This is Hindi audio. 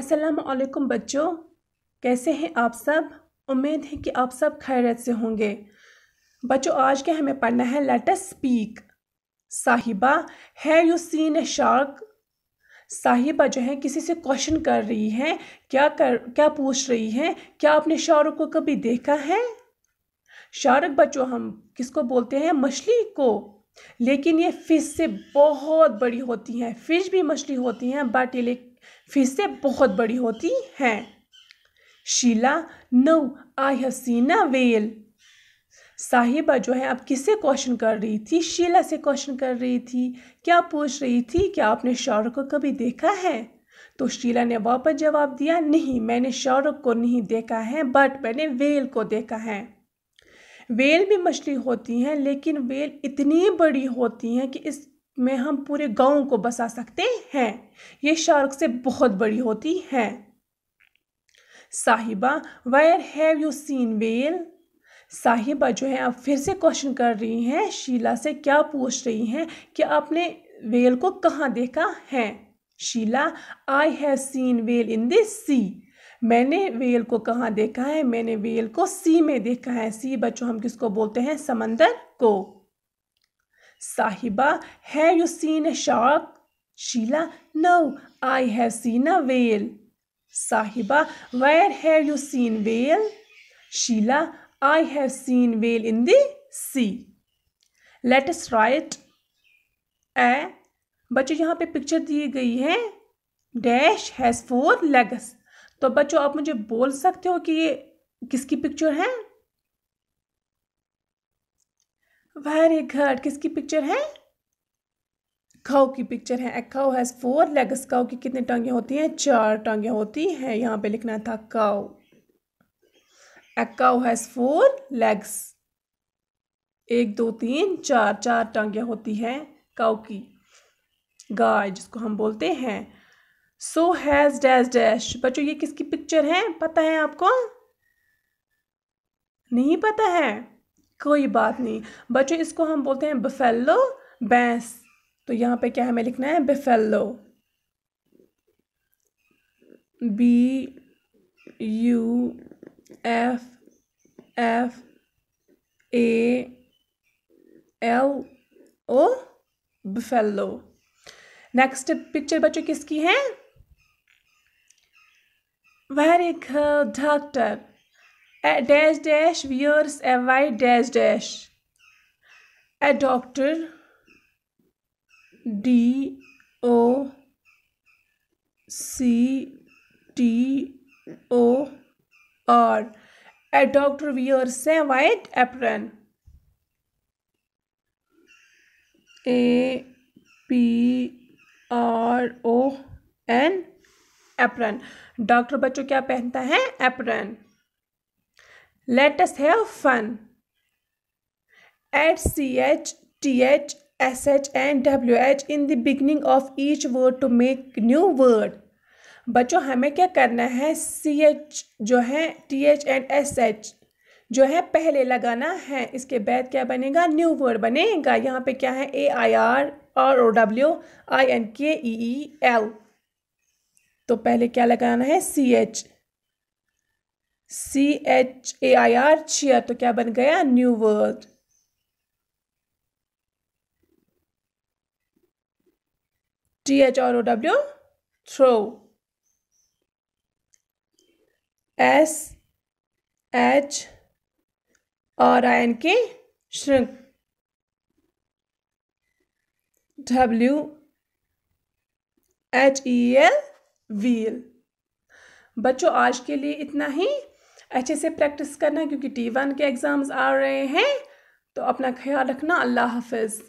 असलकम बच्चों कैसे हैं आप सब उम्मीद है कि आप सब खैरत से होंगे बच्चों आज के हमें पढ़ना है लेट अस स्पीक साहिबा है यू सीन ए शार्क साहिबा जो है किसी से क्वेश्चन कर रही है क्या कर क्या पूछ रही है क्या आपने शार्क को कभी देखा है शार्क बच्चों हम किसको बोलते हैं मछली को लेकिन ये फ़िश से बहुत बड़ी होती हैं फ़िश भी मछली होती हैं बट ये फीसें बहुत बड़ी होती हैं Sheila no I well Sahiba जो है आप किससे क्वेश्चन कर रही थी शीला से क्वेश्चन कर रही थी क्या पूछ रही थी क्या आपने शाहरुख को कभी देखा है तो शीला ने वापस जवाब दिया नहीं मैंने शाहरुख को नहीं देखा है बट मैंने वेल को देखा है वेल भी मछली होती हैं लेकिन वेल इतनी बड़ी होती हैं कि इसमें हम पूरे गांव को बसा सकते हैं ये शार्क से बहुत बड़ी होती हैं Sahiba where have you seen whale Sahiba जो है आप फिर से क्वेश्चन कर रही हैं शीला से क्या पूछ रही हैं कि आपने वेल को कहाँ देखा है Sheila I have seen whale in this sea मैंने वेल को कहाँ देखा है मैंने वेल को सी में देखा है सी बच्चों हम किसको बोलते हैं समंदर को Sahiba have you seen a shark Sheila, no, I have seen a whale. Sahiba, where have you seen whale? Sheila, I have seen whale in the sea. Let us write a बच्चों यहाँ पे पिक्चर दी गई है डैश हैज़ फोर लेग्स तो बच्चों आप मुझे बोल सकते हो कि ये किसकी पिक्चर है वेरी गुड किसकी पिक्चर है खाओ की पिक्चर है cow has four legs cow की कितनी टांगें होती हैं चार टांगें होती हैं यहाँ पे लिखना था cow a has four legs एक दो तीन चार चार टांगें होती हैं काउ की गाय जिसको हम बोलते हैं सो हैज़ डैश डैश बच्चों ये किसकी पिक्चर है पता है आपको नहीं पता है कोई बात नहीं बच्चों इसको हम बोलते हैं बफेलो बैंस तो यहाँ पे क्या हमें लिखना है buffalo B U F F A L O buffalo next picture बच्चों किसकी है very good doctor dash dash wears a white dash dash a doctor D O C T O R a doctor wears white apron A P R O N apron doctor बच्चों क्या पहनता है apron let us have fun at C H T H SH and WH in the beginning of each word to make new word बच्चों हमें क्या करना है सी एच जो है T H and S H जो है पहले लगाना है इसके बाद क्या बनेगा न्यू वर्ड बनेगा यहाँ पे क्या है A I R R O W I N K E E L तो पहले क्या लगाना है C H C H A I R छिया तो क्या बन गया new word T H R O W throw S H और I N K shrink W H E E L बच्चों आज के लिए इतना ही अच्छे से प्रैक्टिस करना क्योंकि टी वन के एग्ज़ाम्स आ रहे हैं तो अपना ख्याल रखना अल्लाह हाफिज़